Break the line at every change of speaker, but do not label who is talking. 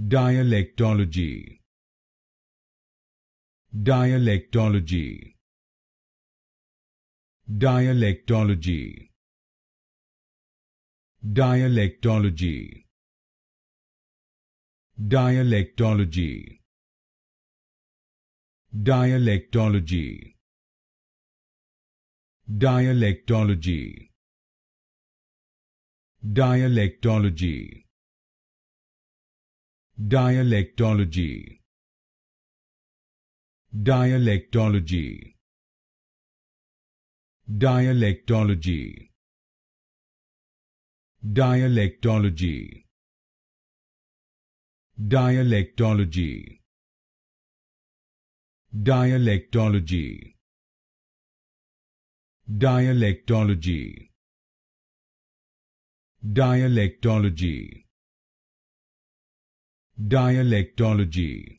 Dialectology Dialectology Dialectology Dialectology Dialectology Dialectology Dialectology Dialectology Dialectology Dialectology Dialectology Dialectology Dialectology Dialectology Dialectology Dialectology Dialectology